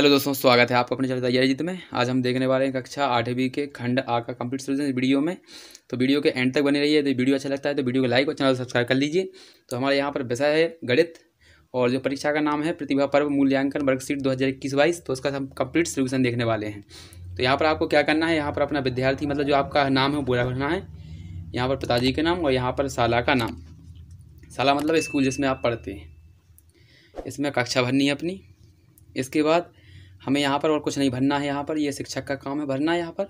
hello दोस्तों स्वागत है आपको अपने चलता तैयारी जीत में आज हम देखने वाले हैं कक्षा आठवीं के खंड आ का कंप्लीट सोल्यूशन वीडियो में तो वीडियो के एंड तक बने रहिए तो वीडियो अच्छा लगता है तो वीडियो को लाइक और चैनल सब्सक्राइब कर लीजिए तो हमारे यहाँ पर विषय है गणित और जो परीक्षा का नाम है प्रतिभा पर्व मूल्यांकन वर्कशीट दो हज़ार इक्कीस बाईस तो उसका हम कंप्लीट सोल्यूशन देखने वाले हैं तो यहाँ पर आपको क्या करना है यहाँ पर अपना विद्यार्थी मतलब जो आपका नाम है वो पूरा भरना है यहाँ पर पिताजी का नाम और यहाँ पर शाला का नाम साला मतलब स्कूल जिसमें आप पढ़ते हैं इसमें कक्षा भरनी है अपनी इसके बाद हमें यहाँ पर और कुछ नहीं भरना है यहाँ पर ये शिक्षक का काम है भरना है यहाँ पर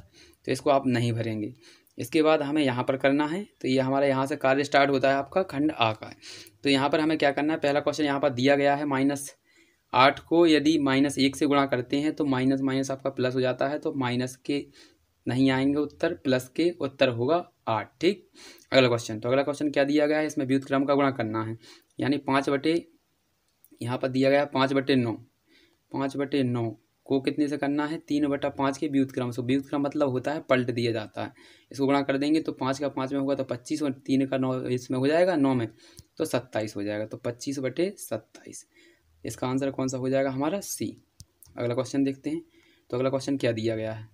तो इसको आप नहीं भरेंगे इसके बाद हमें यहाँ पर करना है तो ये यह हमारा यहाँ से कार्य स्टार्ट होता है आपका खंड आ का तो यहाँ पर हमें क्या करना है पहला क्वेश्चन यहाँ पर दिया गया है माइनस आठ को यदि माइनस एक से गुणा करते हैं तो माइनस माइनस आपका प्लस हो जाता है तो माइनस के नहीं आएंगे उत्तर प्लस के उत्तर होगा आठ ठीक अगला क्वेश्चन तो अगला क्वेश्चन क्या दिया गया है इसमें व्युत क्रम का गुणा करना है यानी पाँच बटे यहाँ पर दिया गया पाँच बटे नौ पाँच बटे नौ को कितने से करना है तीन बटा पाँच के व्युतक्रम से व्युतक्रम मतलब होता है पलट दिया जाता है इसको गुणा कर देंगे तो पाँच का पाँच में होगा तो पच्चीस और तीन का नौ इसमें हो जाएगा नौ में तो सत्ताईस हो जाएगा तो पच्चीस बटे सत्ताईस इसका आंसर कौन सा हो जाएगा हमारा सी अगला क्वेश्चन देखते हैं तो अगला क्वेश्चन क्या दिया गया है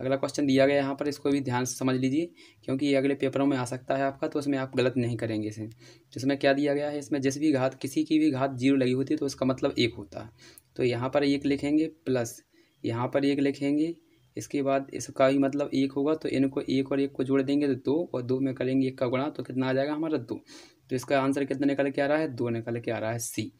अगला क्वेश्चन दिया गया यहाँ पर इसको भी ध्यान से समझ लीजिए क्योंकि ये अगले पेपरों में आ सकता है आपका तो उसमें आप गलत नहीं करेंगे इसे जिसमें तो क्या दिया गया है इसमें जिस भी घात किसी की भी घात जीरो लगी होती है तो उसका मतलब एक होता है तो यहाँ पर एक लिखेंगे प्लस यहाँ पर एक लिखेंगे इसके बाद इसका ही मतलब एक होगा तो इनको एक और एक को जोड़ देंगे तो दो और दो में करेंगे एक का गुणा तो कितना आ जाएगा हमारा दो तो इसका आंसर कितना निकल के आ रहा है दो निकल के आ रहा है सी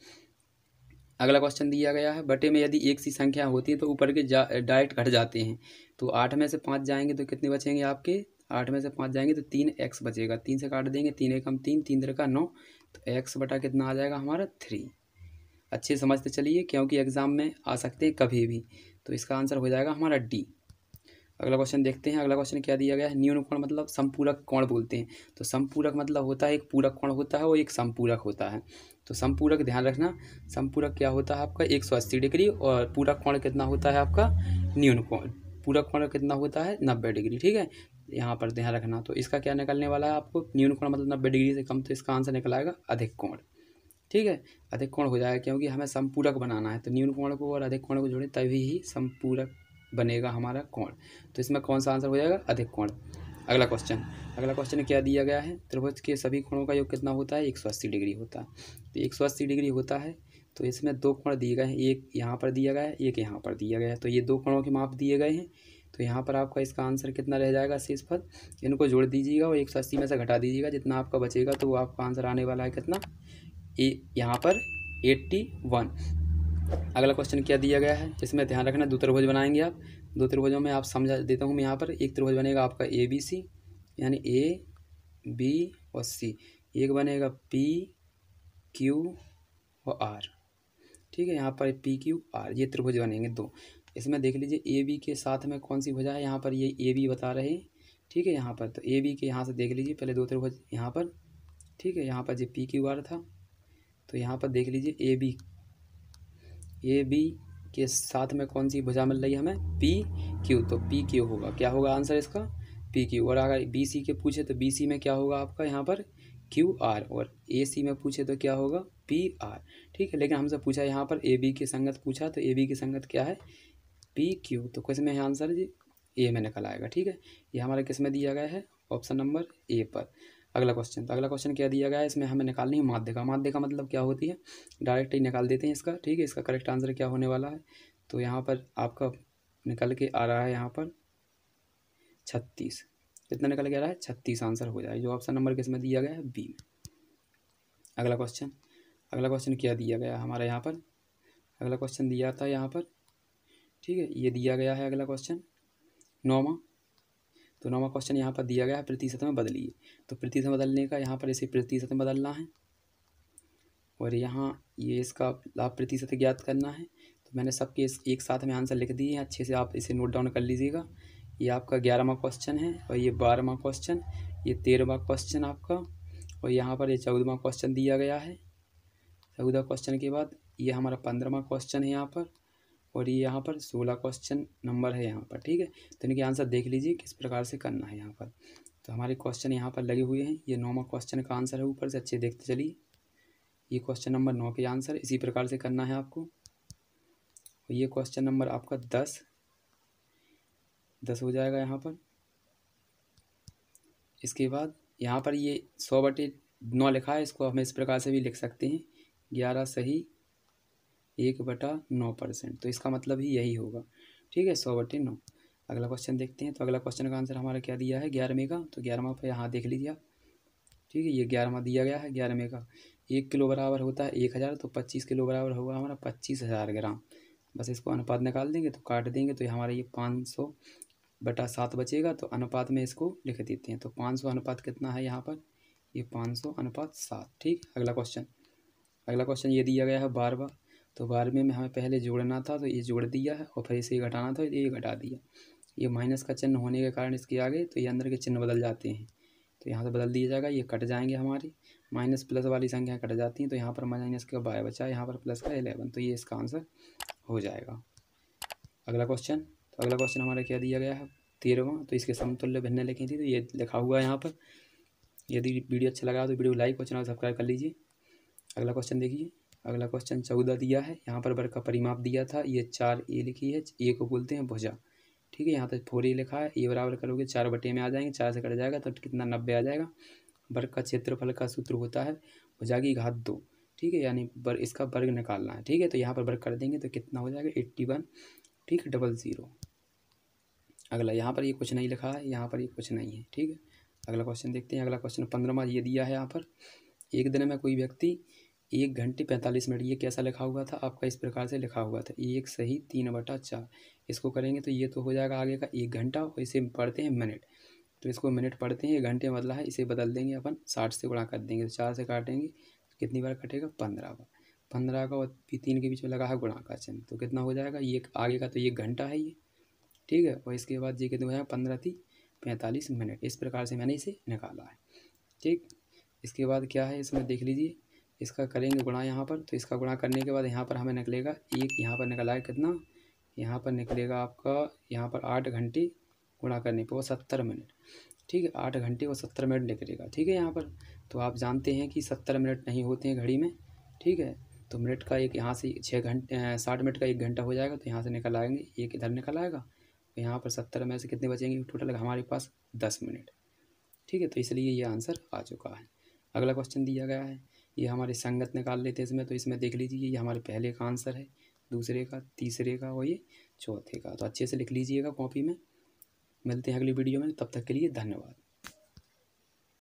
अगला क्वेश्चन दिया गया है बटे में यदि एक सी संख्या होती है तो ऊपर के डायरेक्ट घट जाते हैं तो आठ में से पाँच जाएंगे तो कितने बचेंगे आपके आठ में से पाँच जाएंगे तो तीन एक्स बचेगा तीन से काट देंगे तीन एक हम तीन तीन तरह का नौ तो एक्स बटा कितना आ जाएगा हमारा थ्री अच्छे समझते चलिए क्योंकि एग्ज़ाम में आ सकते हैं कभी भी तो इसका आंसर हो जाएगा हमारा डी अगला क्वेश्चन देखते हैं अगला क्वेश्चन क्या दिया गया है न्यून कोण मतलब संपूरक कोण बोलते हैं तो संपूरक मतलब होता है एक पूरक कोण होता है और एक संपूरक होता है तो संपूरक ध्यान रखना संपूरक क्या होता है आपका एक सौ अस्सी डिग्री और पूरक कोण कितना होता है आपका न्यून कोण पूरक कोण कितना होता है नब्बे डिग्री ठीक है यहाँ पर ध्यान रखना तो इसका क्या निकलने वाला है आपको न्यून कोण मतलब नब्बे डिग्री से कम तो इसका आंसर निकल आएगा अधिक कोण ठीक है अधिक कोण हो जाएगा क्योंकि हमें संपूरक बनाना है तो न्यून कोण को और अधिक कोण को जोड़ें तभी ही संपूरक बनेगा हमारा कोण तो इसमें कौन सा आंसर हो जाएगा अधिक कोण अगला क्वेश्चन अगला क्वेश्चन क्या दिया गया है त्रिभुज के सभी कोणों का योग कितना होता है एक सौ अस्सी डिग्री होता है तो एक सौ अस्सी डिग्री होता है तो इसमें दो कोण दिए गए हैं एक यहाँ पर दिया गया है एक यहाँ पर दिया गया है तो ये दो कोणों के माप दिए गए हैं तो यहाँ पर आपका इसका आंसर कितना रह जाएगा शेष पद इनको जोड़ दीजिएगा और एक सौ अस्सी में से घटा दीजिएगा जितना आपका बचेगा तो वो आपका आंसर आने वाला है कितना यहाँ पर एट्टी वन अगला क्वेश्चन क्या दिया गया है इसमें ध्यान रखना दो त्रिभुज बनाएंगे आप दो त्रिभुजों में आप समझा देता हूँ मैं यहाँ पर एक त्रिभुज बनेगा आपका ए बी सी यानी ए बी और सी एक बनेगा पी क्यू और आर ठीक है यहाँ पर पी क्यू आर ये त्रिभुज बनेंगे दो इसमें देख लीजिए ए बी के साथ में कौन सी भुजा है यहाँ पर ये ए बी बता रहे हैं ठीक है यहाँ पर तो ए बी के यहाँ से देख लीजिए पहले दो त्रिभुज यहाँ पर ठीक है यहाँ पर जो पी क्यू आर था तो यहाँ पर देख लीजिए ए बी ए बी के साथ में कौन सी भुजा मिल रही है हमें पी क्यू तो पी क्यू होगा क्या होगा आंसर इसका पी क्यू और अगर बी सी के पूछे तो बी सी में क्या होगा आपका यहाँ पर क्यू आर और ए सी में पूछे तो क्या होगा पी आर ठीक है लेकिन हमसे पूछा यहाँ पर ए बी की संगत पूछा तो ए बी की संगत क्या है पी क्यू तो किस में है आंसर जी ए में निकल आएगा ठीक है ये हमारा किस में दिया गया है ऑप्शन नंबर ए पर अगला क्वेश्चन तो अगला क्वेश्चन क्या दिया गया है इसमें हमें निकालनी है माध्य का माध्य का मतलब क्या होती है डायरेक्ट ही निकाल देते हैं इसका ठीक है इसका करेक्ट आंसर क्या होने वाला है तो यहाँ पर आपका निकल के आ रहा है यहाँ पर छत्तीस कितना निकल के आ रहा है छत्तीस आंसर हो जाए जो ऑप्शन नंबर किस में दिया गया है बी अगला क्वेश्चन अगला क्वेश्चन क्या दिया गया हमारे यहाँ पर अगला क्वेश्चन दिया था यहाँ पर ठीक है ये दिया गया है अगला क्वेश्चन नौवा तो नौवा क्वेश्चन यहाँ पर दिया गया है प्रतिशत में बदलिए तो प्रतिशत में बदलने का यहाँ पर इसे प्रतिशत में बदलना है और यहाँ ये इसका लाभ प्रतिशत ज्ञात करना है तो मैंने सबके एक साथ में आंसर लिख दिए हैं अच्छे से आप इसे नोट डाउन कर लीजिएगा ये आपका ग्यारहवा क्वेश्चन है और ये बारहवा क्वेश्चन ये तेरहवा क्वेश्चन आपका और यहाँ पर ये चौदहवा क्वेश्चन दिया गया है चौदह क्वेश्चन के बाद ये हमारा पंद्रहवा क्वेश्चन है यहाँ पर और ये यहाँ पर सोलह क्वेश्चन नंबर है यहाँ पर ठीक है तो इनके आंसर देख लीजिए किस प्रकार से करना है यहाँ पर तो हमारे क्वेश्चन यहाँ पर लगे हुए हैं ये नौवा क्वेश्चन का आंसर है ऊपर से अच्छे देखते चलिए ये क्वेश्चन नंबर नौ के आंसर इसी प्रकार से करना है आपको और ये क्वेश्चन नंबर आपका दस दस हो जाएगा यहाँ पर इसके बाद यहाँ पर ये सौ बटे नौ लिखा है इसको हम इस प्रकार से भी लिख सकते हैं ग्यारह सही एक बटा नौ परसेंट तो इसका मतलब ही यही होगा ठीक है सौ बटे नौ अगला क्वेश्चन देखते हैं तो अगला क्वेश्चन का आंसर हमारा क्या दिया है ग्यारहवें का तो ग्यारहवा पर यहाँ देख लीजिए आप ठीक है ये ग्यारहवा दिया गया है ग्यारहवें का एक किलो बराबर होता है एक हज़ार तो पच्चीस किलो बराबर होगा हमारा पच्चीस हज़ार ग्राम बस इसको अनुपात निकाल देंगे तो काट देंगे तो हमारा ये पाँच सौ बटा सात बचेगा तो अनुपात में इसको लिख देते हैं तो पाँच सौ अनुपात कितना है यहाँ पर ये पाँच सौ अनुपात सात ठीक अगला क्वेश्चन अगला क्वेश्चन ये दिया गया है बारवा तो बारहवीं में हमें पहले जोड़ना था तो ये जोड़ दिया है और फिर इसे घटाना था ये घटा दिया ये माइनस का चिन्ह होने के कारण इसके आगे तो ये अंदर के चिन्ह बदल जाते हैं तो यहाँ से बदल दिया जाएगा ये कट जाएंगे हमारी माइनस प्लस वाली संख्या कट जाती हैं तो यहाँ पर माइनस का बाय बचा यहाँ पर प्लस का एलेवन तो ये इसका आंसर हो जाएगा अगला क्वेश्चन तो अगला क्वेश्चन हमारा क्या दिया गया है तेरहवा तो इसके समतुल्य भिन्न लिखी थी तो ये लिखा हुआ है यहाँ पर यदि वीडियो अच्छा लगा तो वीडियो लाइक और चैनल सब्सक्राइब कर लीजिए अगला क्वेश्चन देखिए अगला क्वेश्चन चौदह दिया है यहाँ पर वर्ग का परिमाप दिया था ये चार ए लिखी है ए को बोलते हैं भुजा ठीक है यहाँ तक तो फोर ए लिखा है ए बराबर करोगे चार बटे में आ जाएंगे चार से कट जाएगा तो कितना नब्बे आ जाएगा वर्ग का क्षेत्रफल का सूत्र होता है भुजा की घात दो ठीक है यानी वर्ग इसका वर्ग निकालना है ठीक है तो यहाँ पर वर्ग कर देंगे तो कितना हो जाएगा एट्टी वन ठीक है डबल ज़ीरो अगला यहाँ पर ये कुछ नहीं लिखा है यहाँ पर ये कुछ नहीं है ठीक है अगला क्वेश्चन देखते हैं अगला क्वेश्चन पंद्रहवा ये दिया है यहाँ पर एक दिन में कोई व्यक्ति एक घंटे पैंतालीस मिनट ये कैसा लिखा हुआ था आपका इस प्रकार से लिखा हुआ था एक सही तीन बटा चार इसको करेंगे तो ये तो हो जाएगा आगे का एक घंटा और इसे पढ़ते हैं मिनट तो इसको मिनट पढ़ते हैं एक घंटे बदला है इसे बदल देंगे अपन साठ से गुणा कर देंगे तो चार से काटेंगे तो कितनी बार कटेगा पंद्रह बार पंद्रह का और तीन के बीच में लगा है गुणा का चिन्ह तो कितना हो जाएगा ये आगे का तो एक घंटा है ये ठीक है और इसके बाद ये कितना हो जाएगा पंद्रह थी पैंतालीस मिनट इस प्रकार से मैंने इसे निकाला है ठीक इसके बाद क्या है इसमें देख लीजिए इसका करेंगे गुणा यहाँ पर तो इसका गुणा करने के बाद यहाँ पर हमें निकलेगा एक यहाँ पर निकला है कितना यहाँ पर निकलेगा आपका यहाँ पर आठ घंटे गुणा करने पर वो सत्तर मिनट ठीक है आठ घंटे वो सत्तर मिनट निकलेगा ठीक है यहाँ पर तो आप जानते हैं कि सत्तर मिनट नहीं होते हैं घड़ी में ठीक है तो मिनट का एक यहाँ से छः घंटे साठ मिनट का एक घंटा हो जाएगा तो यहाँ से निकल आएंगे एक इधर निकल आएगा तो यहाँ पर सत्तर में से कितने बचेंगे टोटल हमारे पास दस मिनट ठीक है तो इसलिए ये आंसर आ चुका है अगला क्वेश्चन दिया गया है ये हमारे संगत निकाल लेते हैं इसमें तो इसमें देख लीजिए ये हमारे पहले का आंसर है दूसरे का तीसरे का और ये चौथे का तो अच्छे से लिख लीजिएगा कॉपी में मिलते हैं अगली वीडियो में तब तक के लिए धन्यवाद